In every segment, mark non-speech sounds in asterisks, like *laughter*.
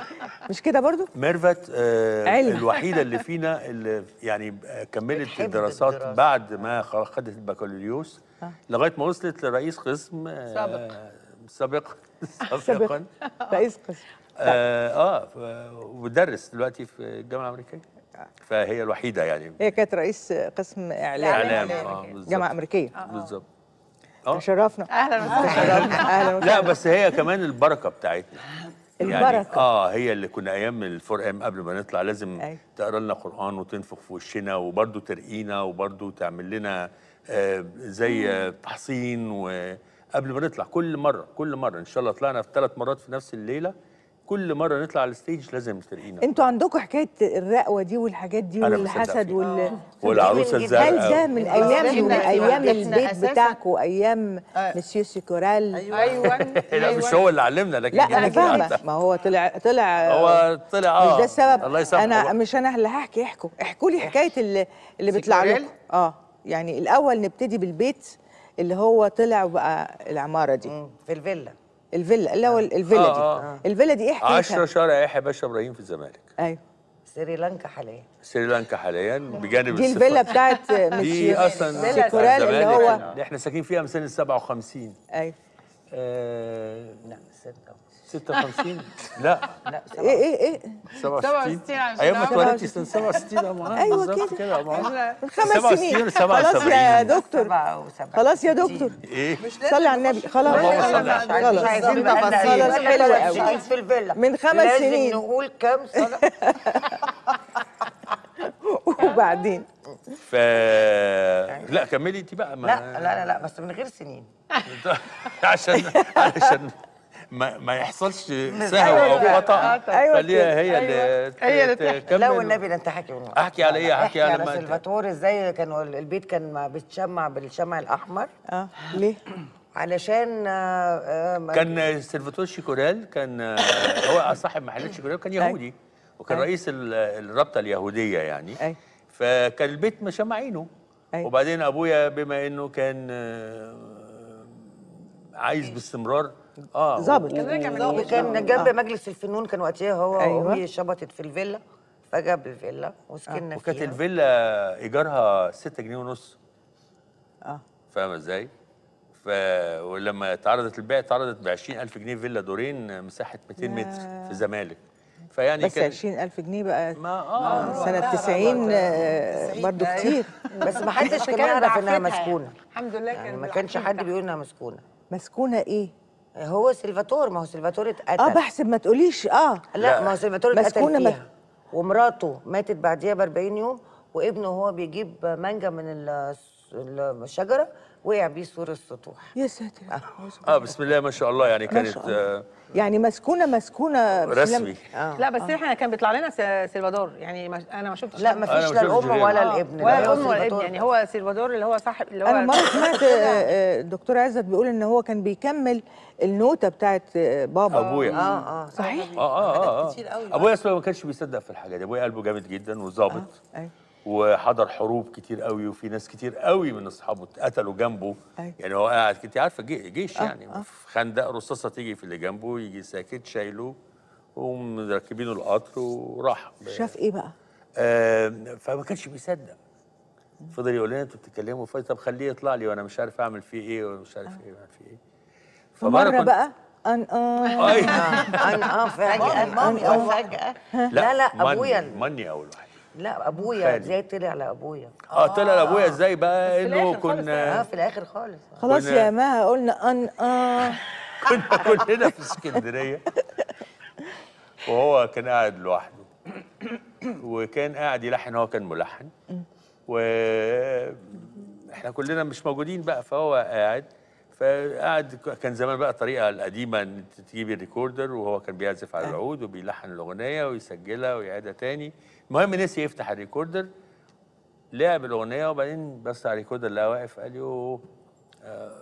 *laughs* مش كده برضو؟ ميرفت آه الوحيده اللي فينا اللي يعني آه، كملت الدراسات الدراسة. بعد ما خدت البكالوريوس آه. لغايه ما وصلت لرئيس قسم آه سابق سابق *laughs* سابقا رئيس قسم اه, آه، وبدرس دلوقتي في الجامعه الامريكيه فهي الوحيده يعني هي كانت رئيس قسم اعلام اعلام اه جامعه امريكيه بالظبط تشرفنا اهلا وسهلا اهلا وسهلا لا بس هي كمان البركه بتاعتنا يعني البركه يعني اه هي اللي كنا ايام الفور ام قبل ما نطلع لازم أيوة. تقرا لنا قران وتنفخ في وشنا وبرده ترقينا وبرده تعمل لنا آه زي مم. تحصين وقبل ما نطلع كل مره كل مره ان شاء الله طلعنا في ثلاث مرات في نفس الليله كل مره نطلع على الستيج لازم يسترقينا انتوا عندكم حكايه الرقوه دي والحاجات دي والحسد وال... آه. *laughs* والعروسه الزرقاء هل ده من ايام من ايام البيت بتاعكم ايام آه. مسيو سيكورال ايوه ايوه *laughs* لا مش أيوة. هو اللي علمنا لكن لا انا فاهمه ما هو طلع طلع هو طلع اه مش ده آه. السبب الله انا مش انا اللي هحكي احكوا احكوا لي حكايه اللي, اللي بيطلع لكم اه يعني الاول نبتدي بالبيت اللي هو طلع بقى العماره دي في الفيلا الفيلا اللي هو آه. الفيلا دي آه، آه. الفيلا دي ايه حكايتها 10 شارع يحيى باشا ابراهيم في الزمالك ايوه سريلانكا حاليا سريلانكا حاليا بجانب دي الفيلا بتاعت *laughs* دي اصلا سيكورال اللي هو احنا ساكنين فيها من سنه 57 ايوه آه لا 56 *laughs* لا لا ايه ايه ايه 67 ايام ما اتولدتي سنه 67 اه ايوه كده من خمس سنين خلاص يا دكتور خلاص يا دكتور ايه صلي على النبي خلاص خلاص خلاص عايزين تفاصيل حلوه قوي في الفيلا من خمس سنين لازم نقول كام صلاه *laughs* وبعدين *laughs* ف لا كملي انت بقى ما... لا لا لا بس من غير سنين *laughs* عشان علشان ما, ما يحصلش *laughs* سهو او أيوة، خطا أيوة خليها أيوة، أيوة. هي اللي هي اللي لو النبي ده انت حكي والله احكي على ايه احكي على سلفاتور ازاي كانوا البيت كان بيتشمع بالشمع الاحمر اه ليه؟ علشان آه، كان سلفاتور شيكورال كان آه، هو صاحب محلات شيكورال كان يهودي وكان رئيس الرابطه اليهوديه يعني أي. فكان البيت مش معينه أيوة. وبعدين ابويا بما انه كان آه، عايز باستمرار اه ظابط كان راجع جنب آه. مجلس الفنون كان وقتها هو أيوة. وهي شبطت في الفيلا فجاب الفيلا وسكننا آه. فيها وكانت الفيلا ايجارها 6 جنيه ونص اه فاهمه ازاي؟ ف ولما اتعرضت للبيع اتعرضت ب 20000 جنيه فيلا دورين مساحه 200 متر في الزمالك فيعني بس 20000 جنيه بقى ما اه سنه 90 برضه كتير بس ما حدش كان يعرف انها مسكونه الحمد لله يعني ما كانش حد بيقول انها مسكونه مسكونه ايه؟ هو سلفاتور ما هو سلفاتور اتقتل اه بحسب ما تقوليش اه لا, ما هو سلفاتور اتقتل فيها ومراته ماتت بعديها ب 40 يوم وابنه هو بيجيب مانجا من الشجره وقع بيه سور السطوح آه. يا ساتر اه بسم الله ما شاء الله يعني كانت آه، يعني مسكونه مسكونه رسمي آه. لا بس آه. احنا كان بيطلع لنا سلفادور يعني انا ما شفتش لا ما فيش لا الام ولا الابن ولا الام ولا الابن يعني هو سلفادور اللي هو صاحب اللي هو انا مره *laughs* سمعت الدكتور عزت بيقول ان هو كان بيكمل النوته بتاعت بابا ابويا اه اه صحيح اه اه اه ابويا اصلا ما كانش بيصدق في الحاجه دي ابويا قلبه جامد جدا وظابط ايوه وحضر حروب كتير قوي وفي ناس كتير قوي من اصحابه اتقتلوا جنبه أي. أيوة. يعني هو قاعد كنت عارفه جيش آه يعني آه. في خندق رصاصه تيجي في اللي جنبه يجي ساكت شايله ومركبينه القطر وراح شاف ايه بقى؟ آه فما كانش بيصدق فضل يقول لنا انتوا بتتكلموا طب خليه يطلع لي وانا مش عارف اعمل فيه ايه ومش عارف آه. ايه وعارف ايه فمره كنت... بقى ان اه أيوة. *laughs* ان اه فجأة مامي آه، فجأة لا لا, ابويا ماني اول واحد لا ابويا ازاي طلع لابويا اه طلع آه. لابويا ازاي بقى انه كنا يعني. اه في الاخر خالص خلاص يا ما قلنا ان اه *laughs* كنا كلنا في اسكندريه وهو كان قاعد لوحده وكان قاعد يلحن هو كان ملحن واحنا كلنا مش موجودين بقى فهو قاعد فقعد كان زمان بقى الطريقه القديمه ان تجيب الريكوردر وهو كان بيعزف على آه. العود وبيلحن الاغنيه ويسجلها ويعيدها تاني المهم نسي يفتح الريكوردر لعب الاغنيه وبعدين بس على الريكوردر لقى واقف قال لي آه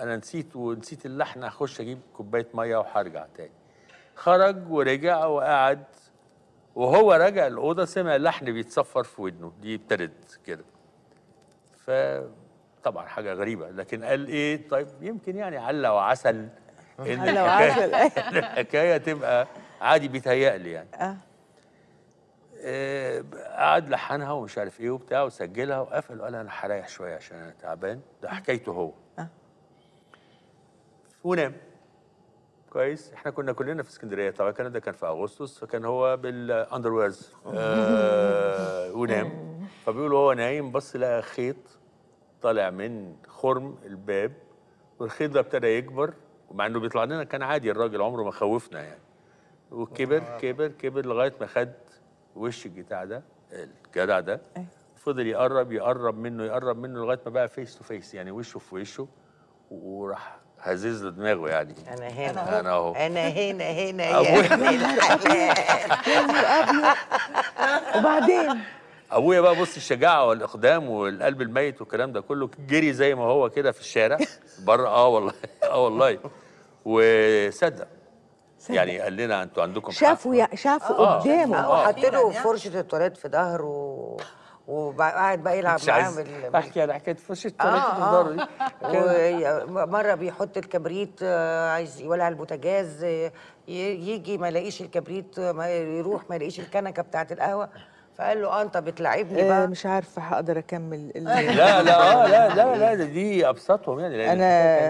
انا نسيت ونسيت اللحن هخش اجيب كوبايه ميه وهرجع تاني خرج ورجع وقعد وهو راجع الاوضه سمع اللحن بيتصفر في ودنه دي ابتدت كده ف طبعا حاجه غريبه لكن قال ايه طيب يمكن يعني عل وعسل *laughs* ان الحكايه *laughs* أيوة. الحكايه تبقى عادي بيتهيألي يعني آه. اه قعد لحنها ومش عارف ايه وبتاع وسجلها وقفل وقال انا هريح شويه عشان انا تعبان ده آه. حكايته هو اه ونام كويس احنا كنا كلنا في اسكندريه طبعا كان ده كان في اغسطس فكان هو بالاندرويرز آه *laughs* ونام آه. فبيقول هو نايم بص لقى خيط طالع من خرم الباب والخيط ده ابتدى يكبر ومع انه بيطلع لنا كان عادي الراجل عمره ما خوفنا يعني وكبر آه. كبر كبر لغايه ما خد وش الجتاع ده الجدع ده أيوه. فضل يقرب يقرب منه يقرب منه لغايه ما بقى فيس تو فيس يعني وشه في وشه وراح هزز له دماغه يعني انا هنا انا اهو انا هنا هنا يا ابويا الحلال *laughs* وبعدين ابويا بقى بص الشجاعه والاقدام والقلب الميت والكلام ده كله جري زي ما هو كده في الشارع *laughs* بره اه والله اه والله وصدق يعني قال لنا انتوا عندكم شافوا شافوا آه قدامه آه وحط آه. له يعني؟ فرشه التواليت في ظهره وقاعد بقى يلعب معاهم بال... احكي على يعني حكايه فرشه آه، التواليت في آه. ظهره دي *laughs* مره بيحط الكبريت عايز يولع البوتاجاز يجي ما يلاقيش الكبريت يروح ما يلاقيش الكنكه بتاعت القهوه فقال له آه، انت بتلعبني آه، بقى مش عارفه هقدر اكمل *laughs* لا لا آه، لا لا لا دي ابسطهم يعني انا